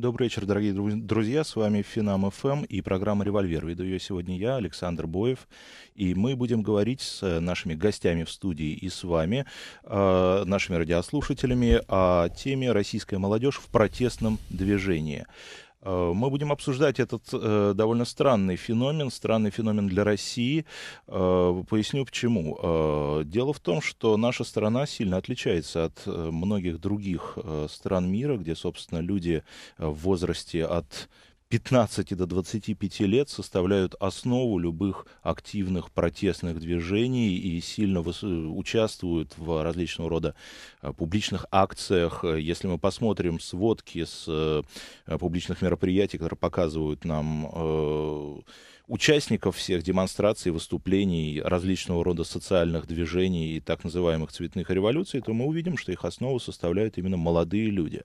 Добрый вечер, дорогие друзья. С вами Финам ФМ эм и программа «Револьвер». Веду ее сегодня я, Александр Боев. И мы будем говорить с э, нашими гостями в студии и с вами, э, нашими радиослушателями, о теме «Российская молодежь в протестном движении». Э, мы будем обсуждать этот э, довольно странный феномен, странный феномен для России. Э, поясню почему. Э, дело в том, что наша страна сильно отличается от э, многих других э, стран мира, где, собственно, люди в возрасте от 15 до 25 лет составляют основу любых активных протестных движений и сильно участвуют в различного рода э, публичных акциях. Если мы посмотрим сводки с э, публичных мероприятий, которые показывают нам э, участников всех демонстраций, выступлений, различного рода социальных движений и так называемых цветных революций, то мы увидим, что их основу составляют именно молодые люди.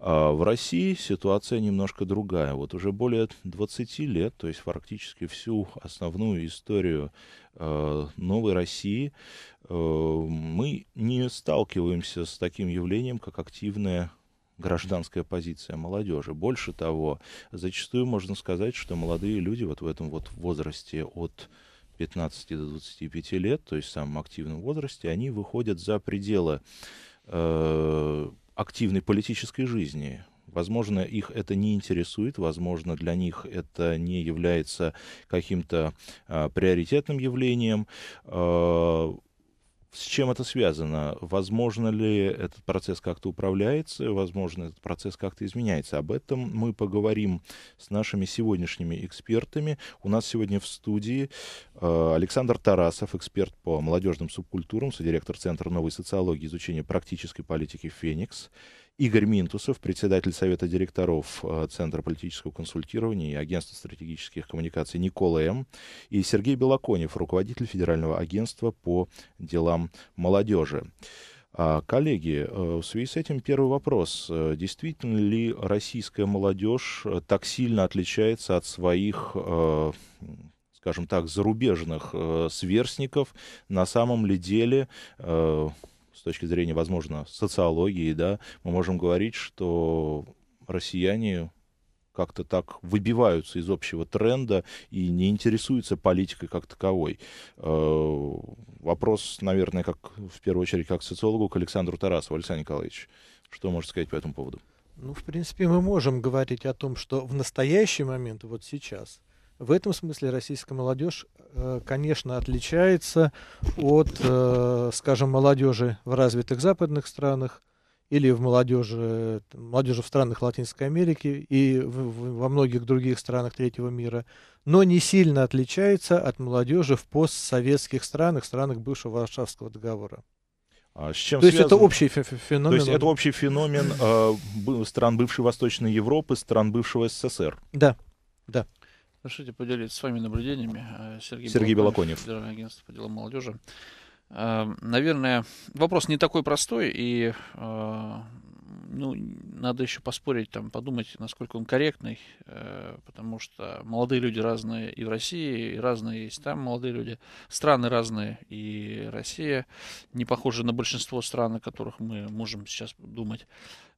А в России ситуация немножко другая. Вот уже более 20 лет, то есть фактически всю основную историю э, новой России, э, мы не сталкиваемся с таким явлением, как активная гражданская позиция молодежи. Больше того, зачастую можно сказать, что молодые люди вот в этом вот возрасте от 15 до 25 лет, то есть в самом активном возрасте, они выходят за пределы э, активной политической жизни. Возможно, их это не интересует, возможно, для них это не является каким-то э, приоритетным явлением. Э, с чем это связано? Возможно ли этот процесс как-то управляется? Возможно, этот процесс как-то изменяется? Об этом мы поговорим с нашими сегодняшними экспертами. У нас сегодня в студии э, Александр Тарасов, эксперт по молодежным субкультурам, содиректор Центра новой социологии изучения практической политики «Феникс». Игорь Минтусов, председатель Совета директоров э, Центра политического консультирования и Агентства стратегических коммуникаций Никола М. и Сергей Белоконев, руководитель Федерального агентства по делам молодежи. А, коллеги, э, в связи с этим первый вопрос. Э, действительно ли российская молодежь так сильно отличается от своих, скажем так, зарубежных сверстников? На самом ли деле с точки зрения, возможно, социологии, да, мы можем говорить, что россияне как-то так выбиваются из общего тренда и не интересуются политикой как таковой. Э, вопрос, наверное, как в первую очередь как социологу к Александру Тарасову. Александр Николаевич, что можно сказать по этому поводу? Ну, в принципе, мы можем говорить о том, что в настоящий момент, вот сейчас, в этом смысле российская молодежь, э, конечно, отличается от, э, скажем, молодежи в развитых западных странах или в молодежи, э, молодежи в странах Латинской Америки и в, во многих других странах третьего мира, но не сильно отличается от молодежи в постсоветских странах, странах бывшего Варшавского договора. А с чем То есть это общий феномен? То есть это общий феномен э, стран бывшей Восточной Европы, стран бывшего СССР? Да, да. Разрешите поделиться с вами наблюдениями. Э, Сергей, Сергей Белоконев, Белоконев. Федеральное агентство по делам молодежи. Э, наверное, вопрос не такой простой, и э, ну, надо еще поспорить, там, подумать, насколько он корректный, э, потому что молодые люди разные и в России, и разные есть там молодые люди. Страны разные, и Россия не похожа на большинство стран, о которых мы можем сейчас думать.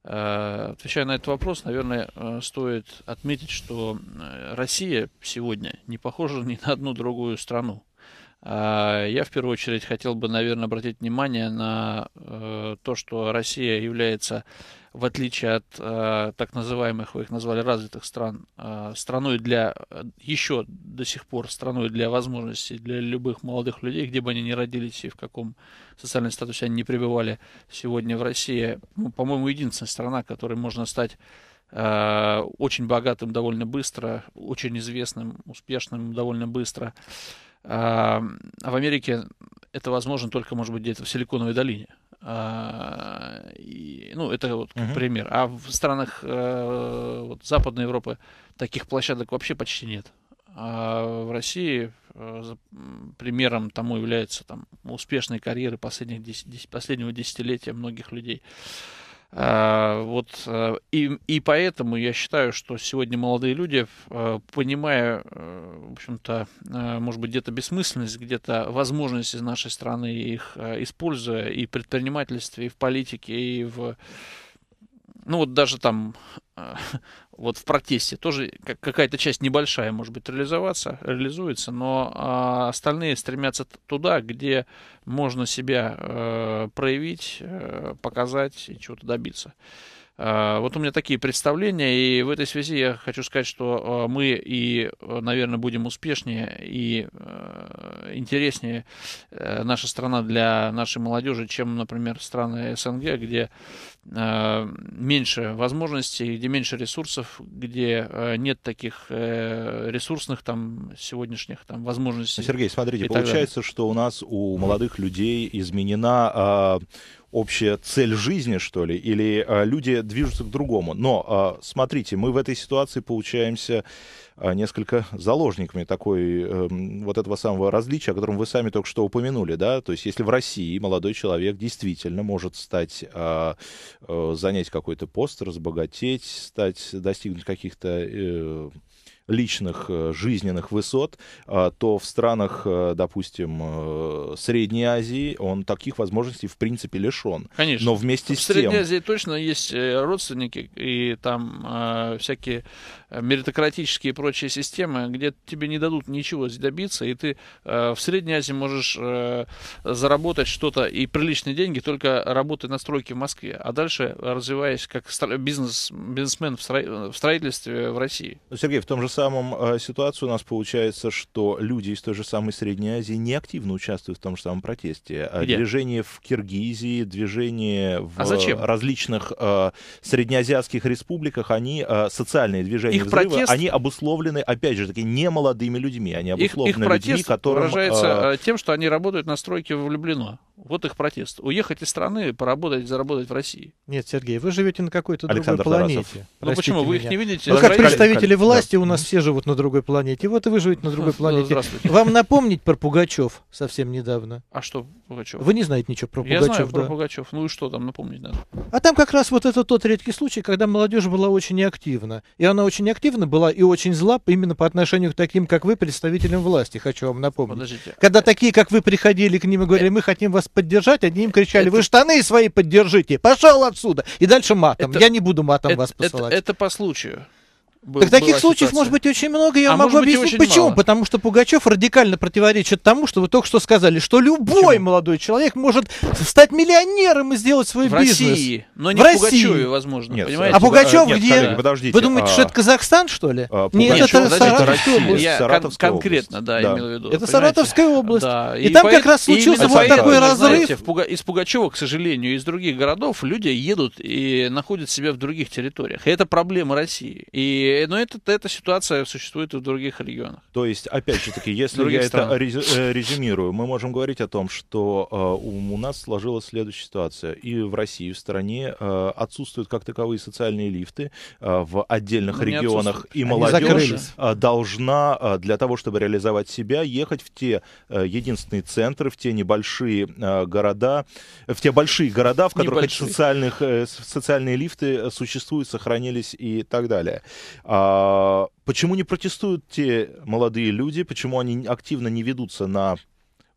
Э, отвечая на этот вопрос, наверное, э, стоит отметить, что э, Россия сегодня не похожа ни на одну другую страну. А, я в первую очередь хотел бы, наверное, обратить внимание на э, то, что Россия является в отличие от э, так называемых, вы их назвали, развитых стран, э, страной для, э, еще до сих пор страной для возможностей для любых молодых людей, где бы они ни родились и в каком социальном статусе они не пребывали сегодня в России, ну, по-моему, единственная страна, которой можно стать э, очень богатым довольно быстро, очень известным, успешным довольно быстро. Э, а в Америке это возможно только, может быть, где-то в Силиконовой долине. А, ну, это вот uh-huh. пример. А в странах э, вот, Западной Европы таких площадок вообще почти нет. А в России э, примером тому является там, успешные карьеры последних 10, 10, последнего десятилетия многих людей. Э, а, вот, а, и, и поэтому я считаю, что сегодня молодые люди, а, понимая, в общем-то, может быть, где-то бессмысленность, где-то возможности нашей страны, их используя и в предпринимательстве, и в политике, и в ну вот даже там э, вот в протесте тоже какая-то часть небольшая, может быть, реализоваться, реализуется, но а, остальные стремятся туда, где можно себя э, проявить, э, показать и чего-то добиться. Э, вот у меня такие представления, и в этой связи я хочу сказать, что э, мы и, э, наверное, будем успешнее и интереснее наша страна для нашей молодежи, чем, например, страны СНГ, где меньше возможностей, где меньше ресурсов, где нет таких ресурсных там сегодняшних там возможностей. Сергей, смотрите, получается, что у нас у молодых людей изменена а, общая цель жизни, что ли, или а, люди движутся к другому. Но а, смотрите, мы в этой ситуации получаемся а, несколько заложниками такой э, вот этого самого различия, о котором вы сами только что упомянули, да, то есть если в России молодой человек действительно может стать, э, э, занять какой-то пост, разбогатеть, стать, достигнуть каких-то э, личных э, жизненных высот, э, то в странах, э, допустим, Средней Азии он таких возможностей в принципе лишен. Конечно. Но вместе в с тем... В Средней Азии точно есть родственники и там э, всякие Э, меритократические и прочие системы, где тебе не дадут ничего добиться, и ты э, в Средней Азии можешь э, заработать что-то и приличные деньги, только работая на стройке в Москве, а дальше развиваясь как бизнес, бизнесмен в строительстве в России. Ну, Сергей, в том же самом ситуации у нас получается, что люди из той же самой Средней Азии не активно участвуют в том же самом протесте. Где? Движение в Киргизии, движение а в а зачем? различных среднеазиатских республиках, они социальные движения их взрывы, протест... они обусловлены, опять же, таки молодыми людьми. Они а обусловлены их, их людьми, протест выражается а, э... тем, что они работают на стройке в Люблино. Вот их протест. Уехать из страны, поработать, заработать в России. Нет, Сергей, вы живете на какой-то другой планете. Ну почему? Вы их не видите? Ну как Украине? представители власти да. у нас все живут на другой планете. Вот и вы живете на другой планете. Вам напомнить про Пугачев совсем недавно. А что Пугачев? Вы не знаете ничего про Пугачев. Я знаю да. про Пугачев. Ну и что там напомнить надо? А там как раз вот это тот редкий случай, когда молодежь была очень активна. И она очень очень активна была и очень зла именно по отношению к таким, как вы, представителям власти, хочу вам напомнить. Подождите. Когда э, такие, как вы, приходили к ним и говорили, э, мы хотим вас поддержать, они им кричали, это... вы штаны свои поддержите, пошел отсюда. И дальше матом. Это... Я не буду матом это... вас посылать. Это... это по случаю. Был, так таких случаев ситуация. может быть очень много, я а могу объяснить почему. Мало. Потому что Пугачев радикально противоречит тому, что вы только что сказали, что любой почему? молодой человек может стать миллионером и сделать свой в бизнес. России, но не в, в Пугачеве, возможно. Нет, понимаете? А Пугачев нет, где? Коллеги, подождите, вы думаете, а... что это Казахстан, что ли? А, Нет, нет, это, подождите, Саратовская область. Я Саратовская конкретно, область. да, да. имел в виду. Это понимаете? Саратовская область. Да. И, и там по... как раз случился вот такой разрыв. Из Пугачева, к сожалению, из других городов люди едут и находят себя в других территориях. И это проблема России. И но это, эта ситуация существует и в других регионах. То есть, опять же таки, если я это э, резюмирую, мы можем говорить о том, что э, у нас сложилась следующая ситуация. И в России, в стране э, отсутствуют как таковые социальные лифты в отдельных ну, регионах. И молодежь должна для того, чтобы реализовать себя, ехать в те единственные центры, в те небольшие города, в те большие города, в которых эти социальные лифты существуют, сохранились и так далее. А, почему не протестуют те молодые люди, почему они активно не ведутся на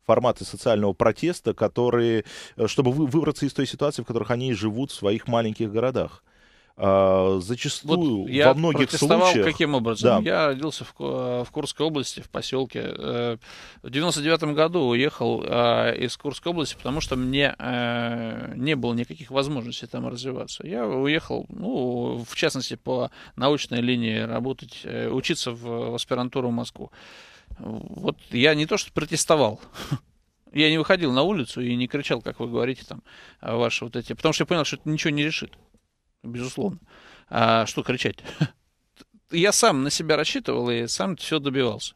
форматы социального протеста, которые, э, чтобы выбраться из той ситуации, в которых они живут в своих маленьких городах? А, зачастую вот я во многих случаях... каким образом? Да. Я родился в, в Курской области, в поселке. Э, в 99 году уехал э, из Курской области, потому что мне э, не было никаких возможностей там развиваться. Я уехал, ну, в частности, по научной линии работать, учиться в, в аспирантуру в Москву. Вот я не то что протестовал, я не выходил на улицу и не кричал, как вы говорите, там, ваши вот эти... Потому что я понял, что это ничего не решит безусловно. А что кричать? Я сам на себя рассчитывал и сам все добивался.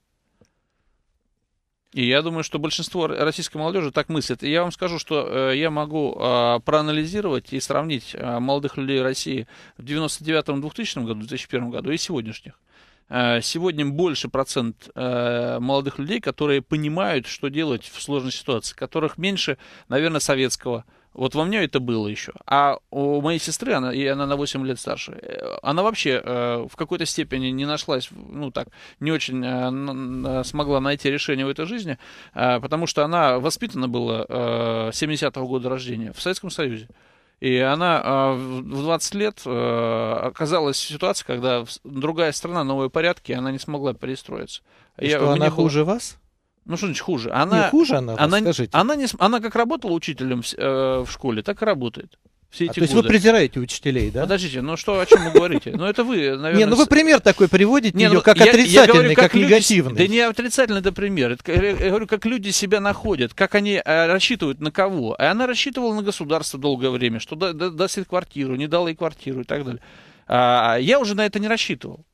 И я думаю, что большинство российской молодежи так мыслит. И я вам скажу, что э, я могу а, проанализировать и сравнить а, молодых людей России в 99-2000 году, 2001 году и сегодняшних. Э, сегодня больше процент э, молодых людей, которые понимают, что делать в сложной ситуации, которых меньше, наверное, советского вот во мне это было еще. А у моей сестры, она, и она на 8 лет старше, э, она вообще э, в какой-то степени не нашлась, ну так, не очень э, э, смогла найти решение в этой жизни, э, потому что она воспитана была э, 70-го года рождения в Советском Союзе. И она э, в 20 лет оказалась в ситуации, когда другая страна, новые порядки, она не смогла перестроиться. И Я, что, она хуже было... вас? Ну, что значит хуже? Она, не хуже она, она, скажите. Она, не, она как работала учителем в, э, в школе, так и работает. Все а, эти а, то есть вы презираете учителей, да? Подождите, ну что, о чем вы говорите? Ну это вы, наверное... Не, ну вы пример такой приводите, не, ну, как я, отрицательный, я говорю, как, как люди, негативный. Да не отрицательный это пример. Это, я говорю, как люди себя находят, как они а, рассчитывают на кого. А она рассчитывала на государство долгое время, что да, да, даст ей квартиру, не дала ей квартиру и так далее. А, а я уже на это не рассчитывал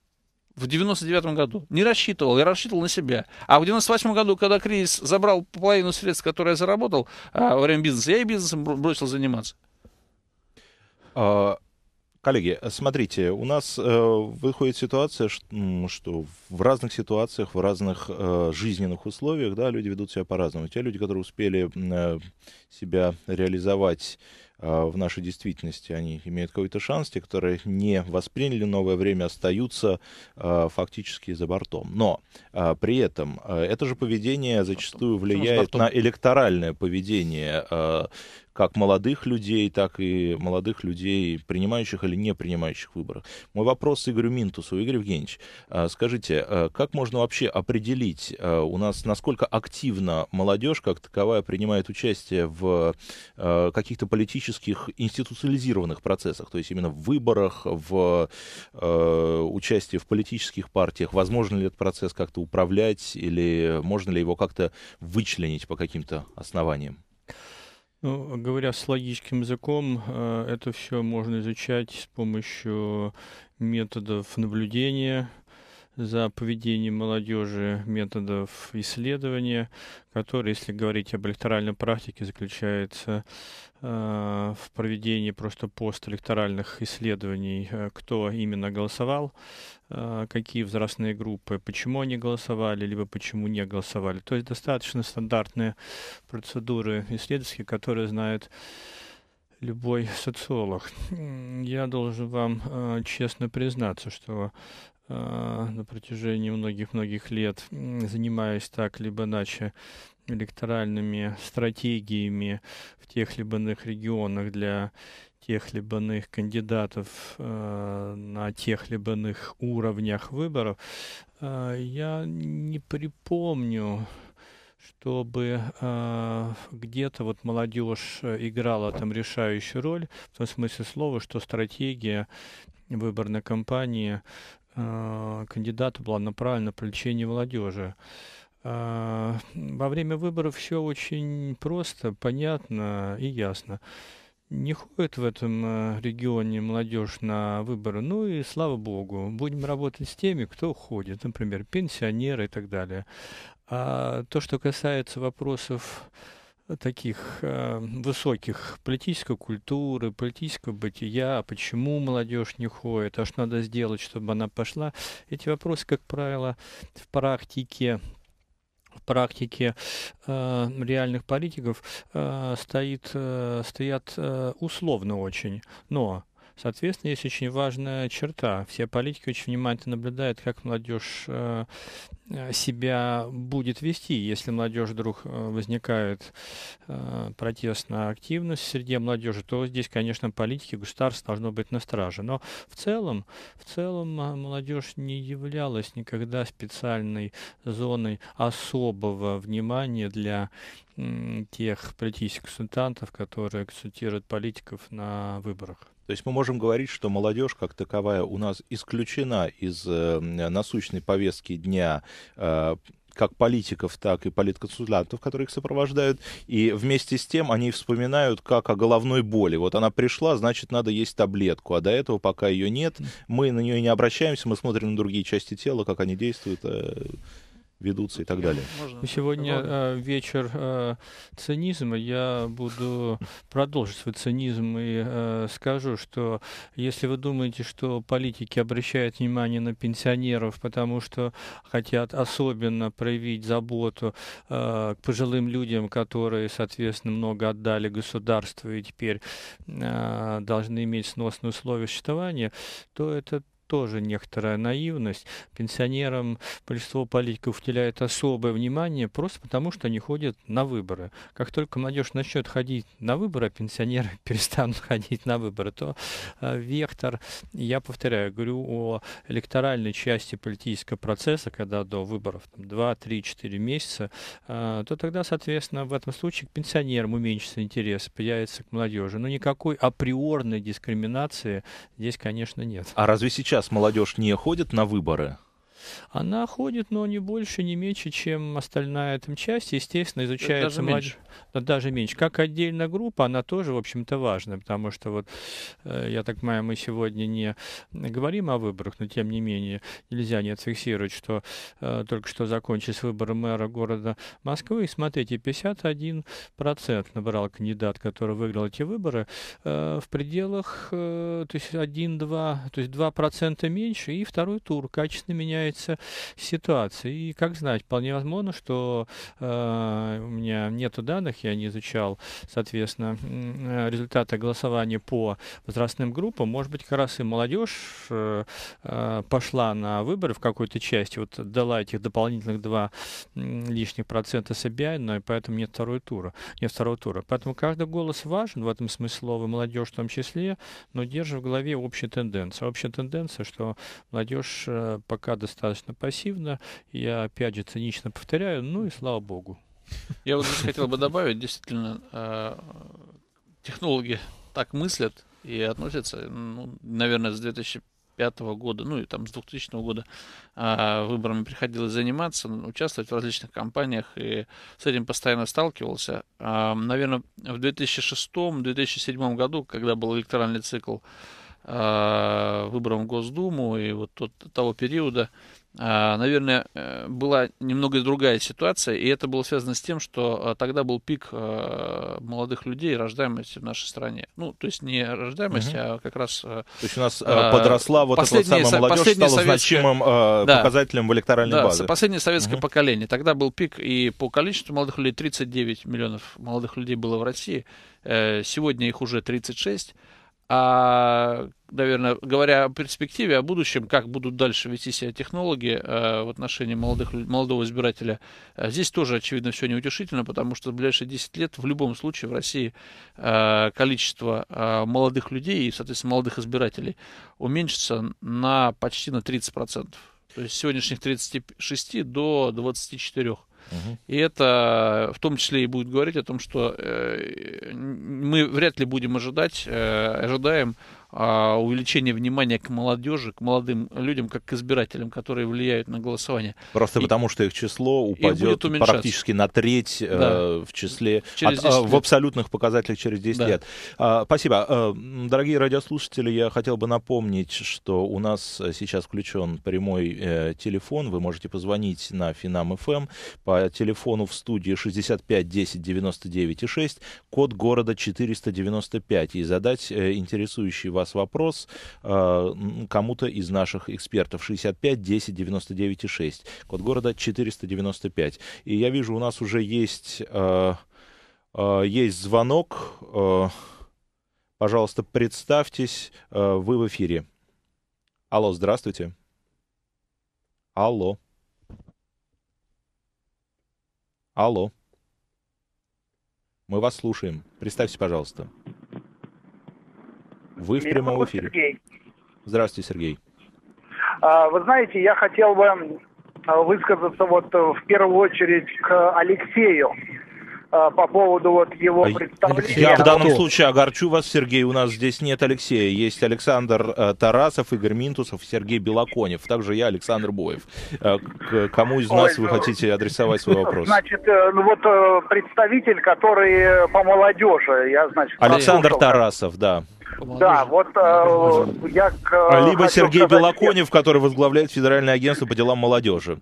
в 99 году. Не рассчитывал, я рассчитывал на себя. А в 98 году, когда кризис забрал половину средств, которые я заработал а, во время бизнеса, я и бизнесом бросил заниматься. А, коллеги, смотрите, у нас э, выходит ситуация, что, что в разных ситуациях, в разных э, жизненных условиях, да, люди ведут себя по-разному. Те люди, которые успели э, себя реализовать а, в нашей действительности они имеют какой-то шанс, те, которые не восприняли новое время, остаются а, фактически за бортом. Но а, при этом это же поведение зачастую влияет на электоральное поведение как молодых людей, так и молодых людей, принимающих или не принимающих выборах. Мой вопрос Игорю Минтусу. Игорь Евгеньевич, а, скажите, а, как можно вообще определить а, у нас, насколько активно молодежь как таковая принимает участие в каких-то политических институциализированных процессах, то есть именно в выборах, в участии в политических партиях? Возможно ли этот процесс как-то управлять или можно ли его как-то вычленить по каким-то основаниям? Ну, говоря с логическим языком, э, это все можно изучать с помощью методов наблюдения, за поведение молодежи методов исследования, который, если говорить об электоральной практике, заключается э, в проведении просто постэлекторальных исследований, э, кто именно голосовал, э, какие возрастные группы, почему они голосовали, либо почему не голосовали. То есть достаточно стандартные процедуры исследовательские, которые знают любой социолог. Я должен вам э, честно признаться, что а, на протяжении многих-многих лет занимаюсь так либо иначе электоральными стратегиями в тех либо иных регионах для тех либо иных кандидатов э, на тех либо иных уровнях выборов, э, я не припомню, чтобы э, где-то вот молодежь играла там решающую роль, в том смысле слова, что стратегия выборной кампании Э, кандидата плавноправильно привлечения молодежи. А, во время выборов все очень просто, понятно и ясно. Не ходит в этом э, регионе молодежь на выборы, ну и слава богу, будем работать с теми, кто ходит, например, пенсионеры и так далее. А то, что касается вопросов таких э, высоких политической культуры, политического бытия, почему молодежь не ходит, а что надо сделать, чтобы она пошла. Эти вопросы, как правило, в практике в практике э, реальных политиков э, стоит, э, стоят э, условно очень. Но Соответственно, есть очень важная черта. Все политики очень внимательно наблюдают, как молодежь э, э, себя будет вести. Если молодежь вдруг э, возникает протестная активность среди молодежи, то здесь, конечно, политики, государство должно быть на страже. Но в целом, в целом молодежь не являлась никогда специальной зоной особого внимания для тех политических консультантов, которые консультируют политиков на выборах. То есть мы можем говорить, что молодежь как таковая у нас исключена из э, насущной повестки дня э, как политиков, так и политконсультантов, которые их сопровождают, и вместе с тем они вспоминают как о головной боли. Вот она пришла, значит, надо есть таблетку, а до этого, пока ее нет, мы на нее не обращаемся, мы смотрим на другие части тела, как они действуют. Э, ведутся и так далее. Можно? Ну, сегодня э, вечер э, цинизма. Я буду продолжить свой цинизм и э, скажу, что если вы думаете, что политики обращают внимание на пенсионеров, потому что хотят особенно проявить заботу э, к пожилым людям, которые, соответственно, много отдали государству и теперь э, должны иметь сносные условия существования, то это тоже некоторая наивность. Пенсионерам большинство политиков уделяет особое внимание просто потому, что они ходят на выборы. Как только молодежь начнет ходить на выборы, а пенсионеры перестанут ходить на выборы, то э, вектор, я повторяю, говорю о электоральной части политического процесса, когда до выборов там, 2, 3, 4 месяца, э, то тогда, соответственно, в этом случае к пенсионерам уменьшится интерес, появится к молодежи. Но никакой априорной дискриминации здесь, конечно, нет. А разве сейчас сейчас молодежь не ходит на выборы, она ходит, но не больше, не меньше, чем остальная там часть. Естественно, изучается... Даже млад... меньше. даже меньше. Как отдельная группа, она тоже, в общем-то, важна, потому что вот, э, я так понимаю, мы сегодня не говорим о выборах, но тем не менее нельзя не отфиксировать, что э, только что закончились выборы мэра города Москвы. И смотрите, 51% набрал кандидат, который выиграл эти выборы, э, в пределах, э, то есть 1-2, то есть 2% меньше, и второй тур качественно меняет меняется ситуация. И как знать, вполне возможно, что э, у меня нету данных, я не изучал, соответственно, результаты голосования по возрастным группам. Может быть, как раз и молодежь э, э пошла на выборы в какой-то части, вот дала этих дополнительных два лишних процента CBI, но и поэтому нет второго тура. Нет второго тура. Поэтому каждый голос важен в этом смысле слова, молодежь в том числе, но держа в голове общая тенденция. Общая тенденция, что молодежь э, пока достаточно достаточно пассивно. Я опять же цинично повторяю, ну и слава богу. Я вот здесь хотел бы добавить, действительно, а, технологи так мыслят и относятся, ну, наверное, с 2005 года, ну и там с 2000 года а, выборами приходилось заниматься, участвовать в различных компаниях и с этим постоянно сталкивался. А, наверное, в 2006-2007 году, когда был электоральный цикл, Э, выборам в Госдуму и вот тот, того периода, а, наверное, э, была немного другая ситуация, и это было связано с тем, что э, тогда был пик молодых людей рождаемости в нашей стране. Ну, то есть не рождаемость, угу. а как раз... То есть у нас а, подросла вот эта вот самая молодежь, стала значимым да, показателем в электоральной да, базе. последнее советское угу. поколение. Тогда был пик, и по количеству молодых людей 39 миллионов молодых людей было в России. Сегодня их уже 36 а, наверное, говоря о перспективе, о будущем, как будут дальше вести себя технологи а, в отношении молодых, молодого избирателя, а, здесь тоже, очевидно, все неутешительно, потому что в ближайшие 10 лет в любом случае в России а, количество а, молодых людей и, соответственно, молодых избирателей уменьшится на почти на 30%. То есть с сегодняшних 36 до 24%. И это в том числе и будет говорить о том, что э, мы вряд ли будем ожидать, э, ожидаем а, увеличение внимания к молодежи, к молодым людям, как к избирателям, которые влияют на голосование. Просто и, потому, что их число упадет практически на треть э, да. э, в числе, через от, э, в абсолютных показателях через 10 да. лет. А, спасибо. Э, дорогие радиослушатели, я хотел бы напомнить, что у нас сейчас включен прямой э, телефон. Вы можете позвонить на Финам ФМ эм по телефону в студии 65 10 99 6, код города 495 и задать э, интересующий вас вас вопрос э, кому-то из наших экспертов. 65 10 99 6. Код города 495. И я вижу, у нас уже есть, э, э, есть звонок. пожалуйста, представьтесь. вы в эфире. Алло, здравствуйте. Алло. Алло. Мы вас слушаем. Представьте, пожалуйста. Вы в Меня прямом эфире. Сергей. Здравствуйте, Сергей. А, вы знаете, я хотел бы а, высказаться вот э, в первую очередь к Алексею. Э, по поводу вот его а представления. Я в данном случае огорчу вас, Сергей, у нас здесь нет Алексея. Есть Александр э, Тарасов, Игорь Минтусов, Сергей Белоконев. Также я, Александр Боев. Э, к кому из нас Ой, вы ну, хотите адресовать свой ну, вопрос? Значит, ну вот представитель, который по молодежи, я, значит... Александр послушал. Тарасов, да. Да, вот э, я... К, а, Либо Сергей сказать, Белоконев, который возглавляет Федеральное агентство по делам молодежи.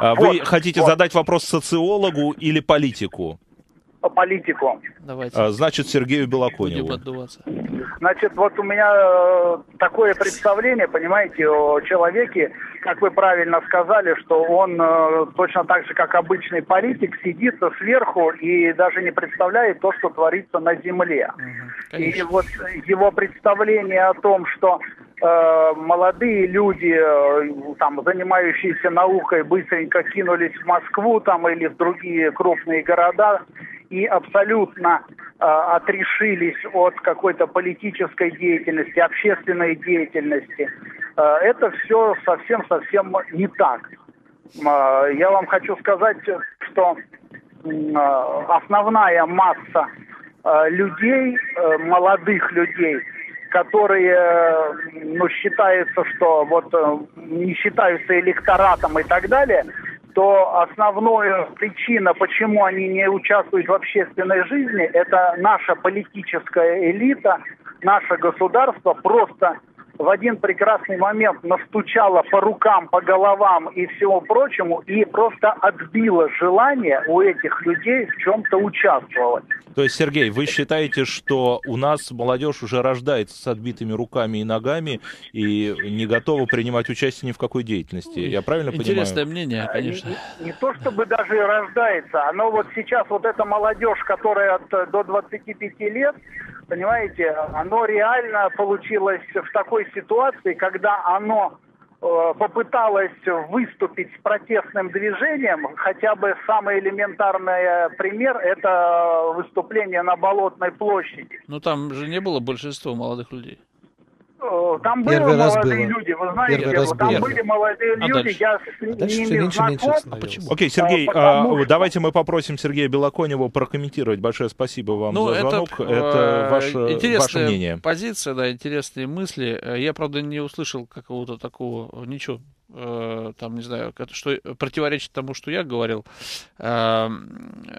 А, вот, Вы хотите вот. задать вопрос социологу или политику? по политику. Давайте. А, значит, Сергею Белоконеву. Значит, вот у меня э, такое представление, понимаете, о человеке, как вы правильно сказали, что он э, точно так же, как обычный политик, сидит сверху и даже не представляет то, что творится на земле. Угу, и вот его представление о том, что э, молодые люди, там, занимающиеся наукой, быстренько кинулись в Москву там, или в другие крупные города, и абсолютно э, отрешились от какой-то политической деятельности, общественной деятельности. Э, это все совсем-совсем не так. Э, я вам хочу сказать, что э, основная масса э, людей, э, молодых людей, которые ну, считаются, что вот э, не считаются электоратом и так далее – то основная причина, почему они не участвуют в общественной жизни, это наша политическая элита, наше государство просто в один прекрасный момент настучала по рукам, по головам и всему прочему, и просто отбила желание у этих людей в чем-то участвовать. То есть, Сергей, вы считаете, что у нас молодежь уже рождается с отбитыми руками и ногами и не готова принимать участие ни в какой деятельности? Я правильно Интересное понимаю? Интересное мнение, а, конечно. Не, не то чтобы даже рождается, оно вот сейчас, вот эта молодежь, которая от, до 25 лет, Понимаете, оно реально получилось в такой ситуации, когда оно э, попыталась выступить с протестным движением, хотя бы самый элементарный э, пример – это выступление на Болотной площади. Ну там же не было большинства молодых людей там были Первый раз молодые было. люди, вы знаете, Первый раз там было. были молодые а люди, дальше? я с а дальше ними меньше, Меньше а почему? Окей, Сергей, а, потому... а, давайте мы попросим Сергея Белоконева прокомментировать. Большое спасибо вам ну, за звонок. Это, это ваше, ваше мнение. позиция, да, интересные мысли. Э, я, правда, не услышал какого-то такого, ничего э, там, не знаю, что э, противоречит тому, что я говорил. Э,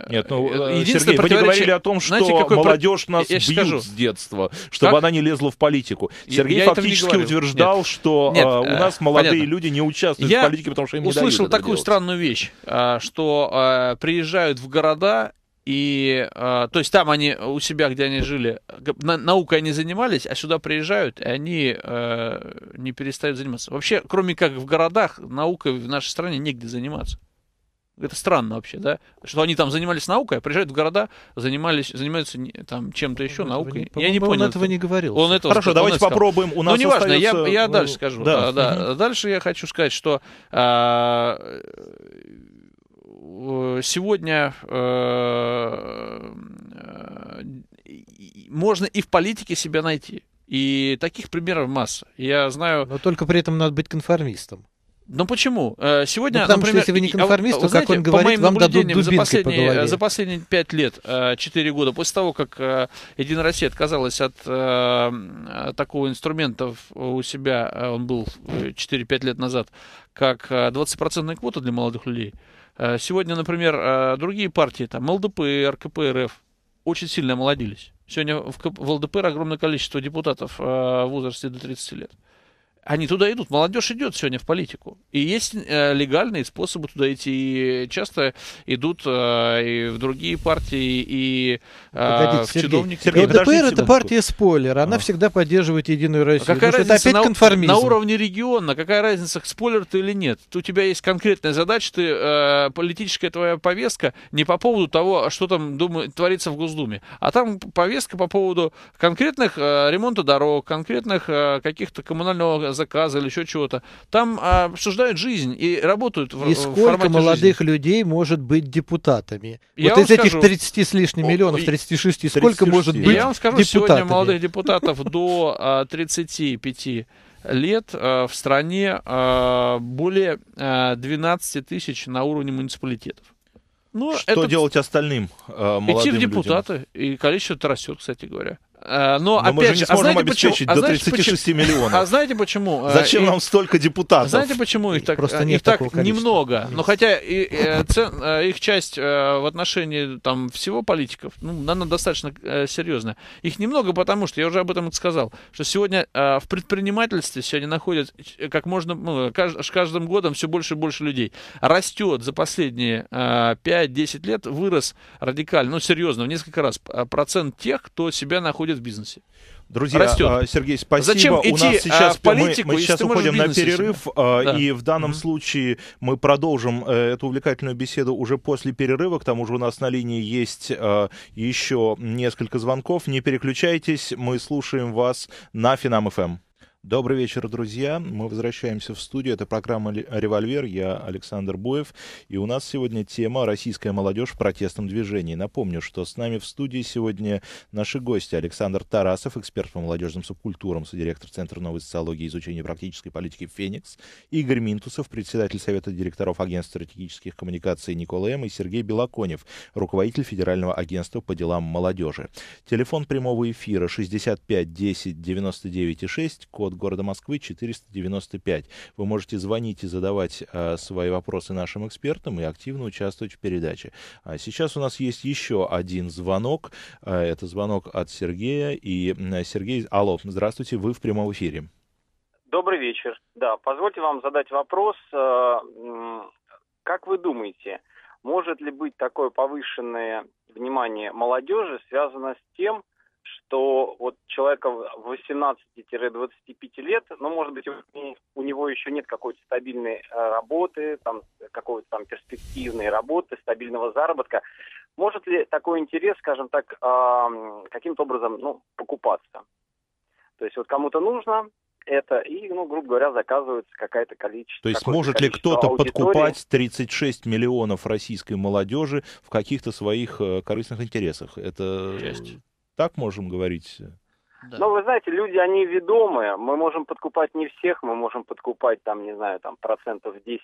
Нет, ну, э, э, Сергей, противоречие... вы не говорили о том, что Знаете, какой молодежь про... нас я бьют скажу. с детства, чтобы как? она не лезла в политику. Сергей я фактически утверждал, Нет. что Нет, э, у нас молодые понятно. люди не участвуют я в политике, потому что им не услышал такую делать. странную вещь, что приезжают в города и, э, то есть там они у себя, где они жили, на, наукой они занимались, а сюда приезжают, и они э, не перестают заниматься. Вообще, кроме как в городах, наукой в нашей стране негде заниматься. Это странно вообще, да? Что они там занимались наукой, а приезжают в города, занимались, занимаются там чем-то еще, наукой. Не, я не понял. Он этого не говорил. Он этого Хорошо, сказал, давайте он попробуем. У ну, нас ну, неважно, остается... я, я дальше скажу. Да. А, да, да. Дальше я хочу сказать, что а, Э, сегодня э, можно и в политике себя найти. И таких примеров масса. Я знаю... Но только при этом надо быть конформистом. Ну почему? Э, сегодня, ну, потому например, что если вы не а конформист, а, то, знаете, как он говорит, вам дадут за последние, за последние 5 лет, 4 года, после того, как Единая Россия отказалась от такого инструмента у себя, он был 4-5 лет назад, как 20% квота для молодых людей, Э, сегодня, например, э, другие партии, там ЛДПР, КПРФ, очень сильно омолодились. Сегодня в, ЛДПР огромное количество депутатов э, в возрасте до 30 лет они туда идут. Молодежь идет сегодня в политику. И есть э, легальные способы туда идти. И часто идут э, и в другие партии, и э, Погодите, в чиновники. Сергей, ЛДПР это партия спойлер. Она а. всегда поддерживает Единую Россию. А какая разница это опять на, конформизм. На уровне региона, какая разница, спойлер ты или нет. У тебя есть конкретная задача, ты, э, политическая твоя повестка не по поводу того, что там думает, творится в Госдуме. А там повестка по поводу конкретных э, ремонта дорог, конкретных э, каких-то коммунального заказа или еще чего-то. Там а, обсуждают жизнь и работают в, и в сколько молодых жизни. людей может быть депутатами? Я вот из скажу, этих 30 с лишним миллионов, 36, 36, сколько может быть Я вам скажу, депутатами? сегодня молодых депутатов до 35 а, лет а, в стране более 12 тысяч на уровне муниципалитетов. Ну, что это... делать остальным э, молодым Идти в депутаты, людям? и количество-то растет, кстати говоря. Э, но, Но опять мы же не а сможем а обеспечить почему? А до 36 а знаете, миллионов. А знаете почему? Э, Зачем и, нам столько депутатов? Знаете почему их так, Просто э, нет их так количества. немного? Есть. Но ну, хотя и, и, цен, их часть в отношении там, всего политиков, ну, она достаточно серьезная. Их немного, потому что, я уже об этом сказал, что сегодня в предпринимательстве сегодня находят как можно, ну, с каждым годом все больше и больше людей. Растет за последние 5-10 лет, вырос радикально, ну, серьезно, в несколько раз процент тех, кто себя находит будет в бизнесе. Друзья, растет. А, Сергей, спасибо. Зачем у идти нас сейчас политику? Мы, мы сейчас уходим на перерыв, а, да. и в данном mm случае мы продолжим э, эту увлекательную беседу уже после перерыва. К тому же у нас на линии есть э, еще несколько звонков. Не переключайтесь, мы слушаем вас на Финам ФМ. Добрый вечер, друзья. Мы возвращаемся в студию. Это программа «Револьвер». Я Александр Буев, И у нас сегодня тема «Российская молодежь в протестном движении». Напомню, что с нами в студии сегодня наши гости. Александр Тарасов, эксперт по молодежным субкультурам, содиректор Центра новой социологии и изучения практической политики «Феникс». Игорь Минтусов, председатель Совета директоров Агентства стратегических коммуникаций Николай М». И Сергей Белоконев, руководитель Федерального агентства по делам молодежи. Телефон прямого эфира 65 10 99 6, код города Москвы 495. Вы можете звонить и задавать а, свои вопросы нашим экспертам и активно участвовать в передаче. А сейчас у нас есть еще один звонок. А, это звонок от Сергея. И Сергей, алло, здравствуйте, вы в прямом эфире. Добрый вечер. Да, позвольте вам задать вопрос. Как вы думаете, может ли быть такое повышенное внимание молодежи связано с тем, что вот человека 18-25 лет, ну, может быть, у, него еще нет какой-то стабильной э, работы, там, какой-то там перспективной работы, стабильного заработка. Может ли такой интерес, скажем так, каким-то образом, ну, покупаться? То есть вот кому-то нужно, это, и, ну, грубо говоря, заказывается какая-то количество. То есть может ли кто-то аудитории. подкупать 36 миллионов российской молодежи в каких-то своих э, корыстных интересах? Это... Часть так можем говорить? Да. Но ну, вы знаете, люди, они ведомые. Мы можем подкупать не всех, мы можем подкупать, там, не знаю, там, процентов 10-15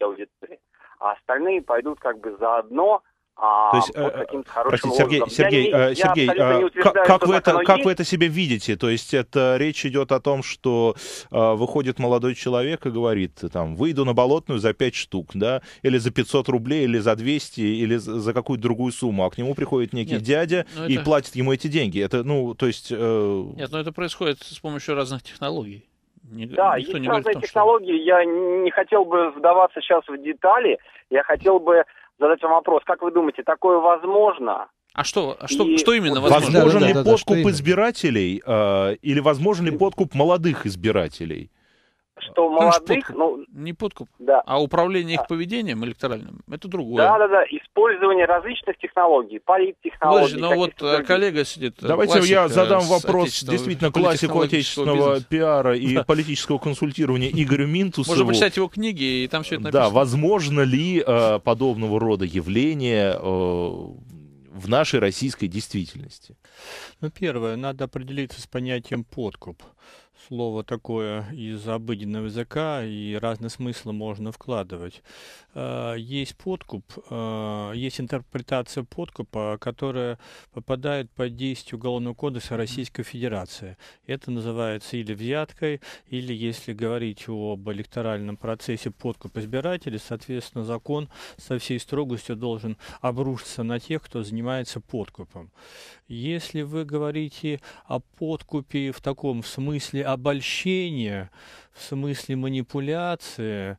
аудитории, а остальные пойдут как бы заодно а, то есть, вот э, э, простите, Сергей, образом. Сергей, э, я не, Сергей, я как, как вы это, как есть. вы это себе видите? То есть это речь идет о том, что выходит молодой человек и говорит, там, выйду на болотную за пять штук, да, или за 500 рублей, или за 200, или за, какую-то другую сумму, а к нему приходит некий Нет, дядя ну это... и платит ему эти деньги. Это, ну, то есть... Э... Нет, но ну, это происходит с помощью разных технологий. Не, да, есть разные том, технологии. Что... Я не хотел бы вдаваться сейчас в детали. Я хотел бы задать вам вопрос. Как вы думаете, такое возможно? А что, а что, и... что именно возможно? Возможен да, да, ли да, подкуп избирателей э, или возможен ли подкуп молодых избирателей? Ну, что молодых... Подкуп. Ну, не подкуп, да. а управление их поведением электоральным, это другое. Да-да-да, использование различных технологий, политтехнологий. Подожди, ну вот технологий. коллега сидит... Э, Давайте я э, задам вопрос действительно классику отечественного бизнеса. пиара и да. политического консультирования Игорю Минтусу Можно почитать его книги, и там все это написано. Да, возможно ли э, подобного рода явление... Э, в нашей российской действительности? Ну, первое, надо определиться с понятием подкуп слово такое из обыденного языка, и разные смыслы можно вкладывать. Э, есть подкуп, э, есть интерпретация подкупа, которая попадает под действие Уголовного кодекса Российской Федерации. Это называется или взяткой, или, если говорить об электоральном процессе, подкуп избирателей, соответственно, закон со всей строгостью должен обрушиться на тех, кто занимается подкупом. Если вы говорите о подкупе в таком смысле обольщения, в смысле манипуляции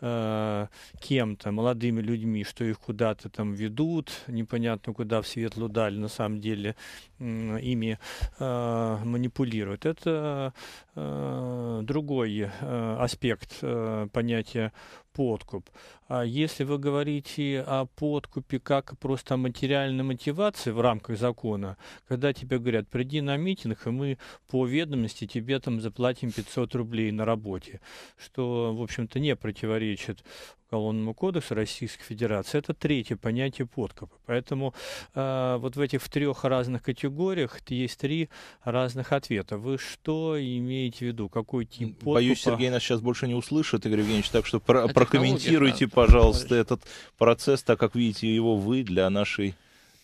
э, кем-то, молодыми людьми, что их куда-то там ведут, непонятно куда в светлую даль, на самом деле ими э, манипулируют. Это э, другой э, аспект э, понятия подкуп. А Если вы говорите о подкупе как просто о материальной мотивации в рамках закона, когда тебе говорят, приди на митинг, и мы по ведомости тебе там заплатим 500 рублей на работе, что, в общем-то, не противоречит Уголовному кодексу Российской Федерации, это третье понятие подкопа. Поэтому э, вот в этих трех разных категориях есть три разных ответа. Вы что имеете в виду? Какой тип подкупа? Боюсь, Сергей нас сейчас больше не услышит, Игорь Евгеньевич, так что про- это прокомментируйте, пожалуйста, товарищ. этот процесс, так как видите его вы для нашей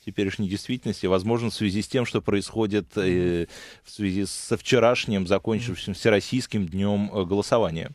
теперешней действительности, возможно, в связи с тем, что происходит э, в связи со вчерашним закончившимся российским днем э, голосования.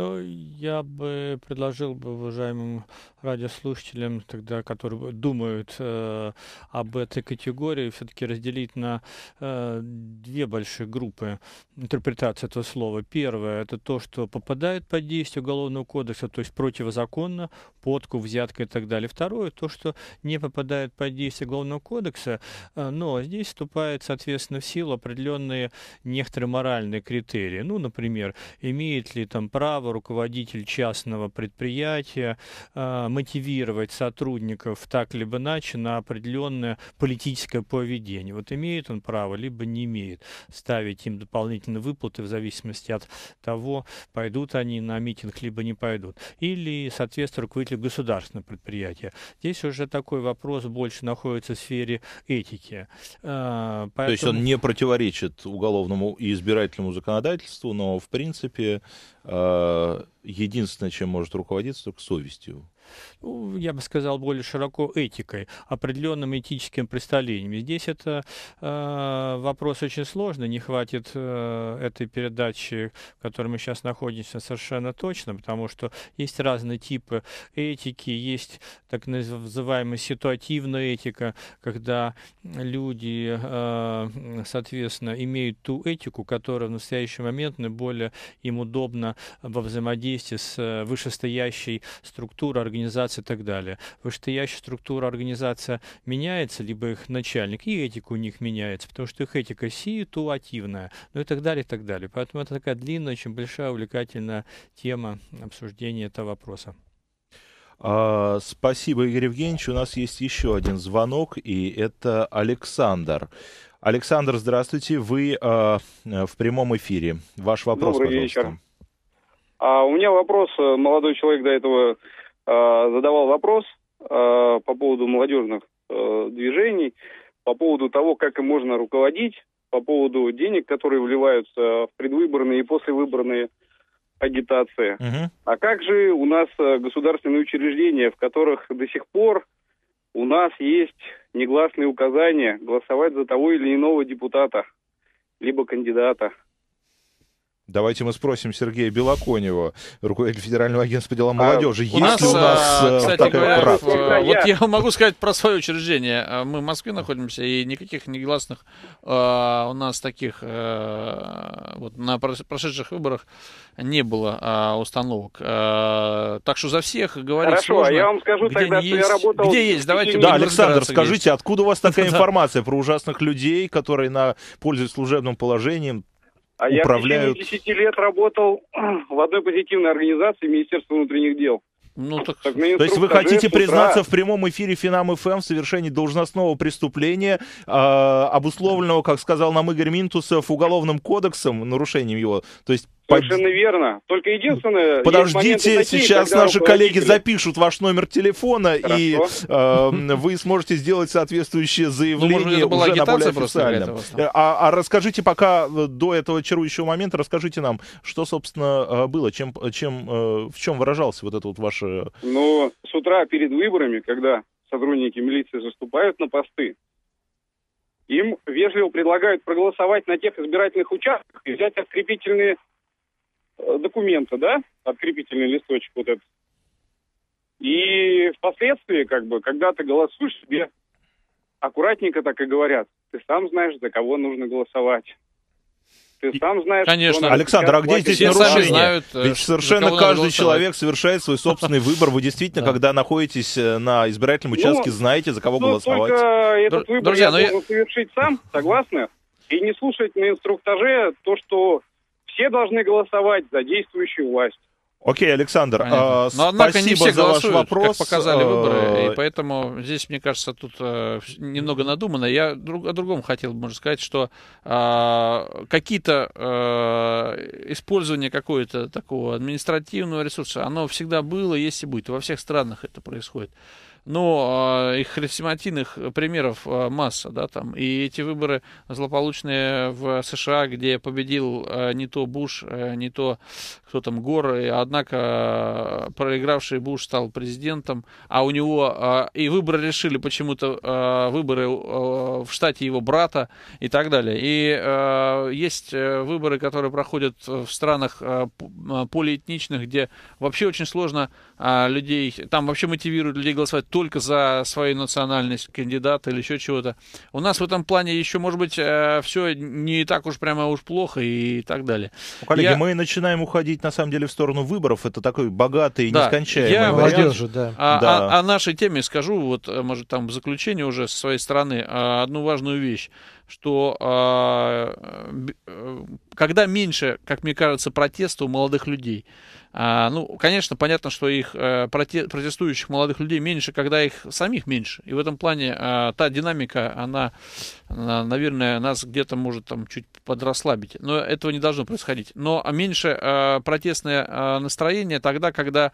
Ну, я бы предложил бы уважаемым радиослушателям, тогда, которые думают э, об этой категории, все-таки разделить на э, две большие группы интерпретации этого слова. Первое – это то, что попадает под действие Уголовного кодекса, то есть противозаконно, подкуп, взятка и так далее. Второе – то, что не попадает под действие Уголовного кодекса, э, но здесь вступает, соответственно, в силу определенные некоторые моральные критерии. Ну, например, имеет ли там право руководитель частного предприятия э, мотивировать сотрудников так либо иначе на определенное политическое поведение. Вот имеет он право, либо не имеет ставить им дополнительные выплаты в зависимости от того, пойдут они на митинг, либо не пойдут. Или, соответственно, руководитель государственного предприятия. Здесь уже такой вопрос больше находится в сфере этики. Э, поэтому... То есть он не противоречит уголовному и избирательному законодательству, но, в принципе, Э, единственное, чем может руководиться, только совестью. Ну, я бы сказал, более широко этикой, определенным этическим представлениями. Здесь это э, вопрос очень сложный, не хватит э, этой передачи, в которой мы сейчас находимся, совершенно точно, потому что есть разные типы этики, есть так называемая ситуативная этика, когда люди, э, соответственно, имеют ту этику, которая в настоящий момент наиболее им удобна во взаимодействии с э, вышестоящей структурой организации, организация и так далее. Потому что ящик структура организации меняется, либо их начальник, и этика у них меняется, потому что их этика ситуативная, ну и так далее, и так далее. Поэтому это такая длинная, очень большая, увлекательная тема обсуждения этого вопроса. А, спасибо, Игорь Евгеньевич. У нас есть еще один звонок, и это Александр. Александр, здравствуйте. Вы э, в прямом эфире. Ваш вопрос, Добрый пожалуйста. вечер. А у меня вопрос, э, молодой человек до этого Э, задавал вопрос э, по поводу молодежных э, движений, по поводу того, как им можно руководить, по поводу денег, которые вливаются в предвыборные и послевыборные агитации. Угу. А как же у нас государственные учреждения, в которых до сих пор у нас есть негласные указания голосовать за того или иного депутата, либо кандидата? Давайте мы спросим Сергея Белоконева, руководителя Федерального агентства по делам а, молодежи. А, есть у нас, ли у э, нас э, кстати, такая говоря, практика? Э, вот я могу сказать про свое учреждение. Мы в Москве находимся, и никаких негласных у нас таких вот на прошедших выборах не было установок. так что за всех говорить Хорошо, а сложно. а я вам скажу где тогда, что есть, я работал... Где есть? Давайте да, Александр, скажите, откуда у вас такая информация про ужасных людей, которые на, пользуясь служебным положением, а управляют... я в течение 10 лет работал в одной позитивной организации Министерства внутренних дел. Ну, так... Так, то есть вы хотите признаться в прямом эфире Финам ФМ в совершении должностного преступления, э, обусловленного, как сказал нам Игорь Минтусов, уголовным кодексом, нарушением его, то есть Совершенно верно. Только единственное... Подождите, такие, сейчас наши руководители... коллеги запишут ваш номер телефона, Хорошо. и эм, э, вы сможете сделать соответствующее заявление ну, может, уже на более официальном. Э, а, а расскажите пока э, до этого чарующего момента, расскажите нам, что, собственно, э, было, чем, чем, в чем выражался вот это вот ваше... Ну, с утра перед выборами, когда сотрудники милиции заступают на посты, им вежливо предлагают проголосовать на тех избирательных участках и взять открепительные Э, документа, да, открепительный листочек вот этот. И впоследствии, как бы, когда ты голосуешь, тебе аккуратненько так и говорят. Ты сам знаешь, за кого нужно голосовать. Ты сам знаешь, Конечно. Александр, а где платит? здесь Все нарушение? Знают, Ведь э, совершенно каждый человек совершает свой собственный выбор. Вы действительно, когда находитесь э, на избирательном ну, участке, знаете, за кого ну, голосовать. Только этот Друзья, выбор я ну, должен совершить сам, согласны? И не слушать на инструктаже то, что все должны голосовать за действующую власть. Окей, Александр, э, Но, однако, спасибо не все за ваш вопрос. Как показали а, выборы, и поэтому здесь, мне кажется, тут э, немного надумано. Я друг, о другом хотел бы, можно сказать, что э, какие-то э, использование какого-то такого административного ресурса, оно всегда было, есть и будет. Во всех странах это происходит но ну, а, их хрестиматийных примеров а, масса, да, там. И эти выборы злополучные в США, где победил а, не то Буш, не то кто там Гор, и, однако проигравший Буш стал президентом, а у него и выборы решили почему-то выборы в штате его брата и так далее. И есть э, выборы, которые проходят в странах полиэтничных, где вообще очень сложно людей, там вообще мотивируют людей голосовать только за свою национальность кандидата или еще чего-то. У нас в этом плане еще, может быть, э, все не так уж прямо уж плохо и так далее. Ну, коллеги, я... мы начинаем уходить, на самом деле, в сторону выборов. Это такой богатый, да, нескончаемый я... молодежи, да. О, да. О, о нашей теме скажу, вот, э, может, там в заключение уже со своей стороны, э, одну важную вещь что а, э, когда меньше, как мне кажется, протеста у молодых людей, а, ну, конечно, понятно, что их э, протестующих молодых людей меньше, когда их самих меньше. И в этом плане а, та динамика, она, наверное, нас где-то может там чуть подрасслабить. Но этого не должно происходить. Но меньше протестное настроение тогда, когда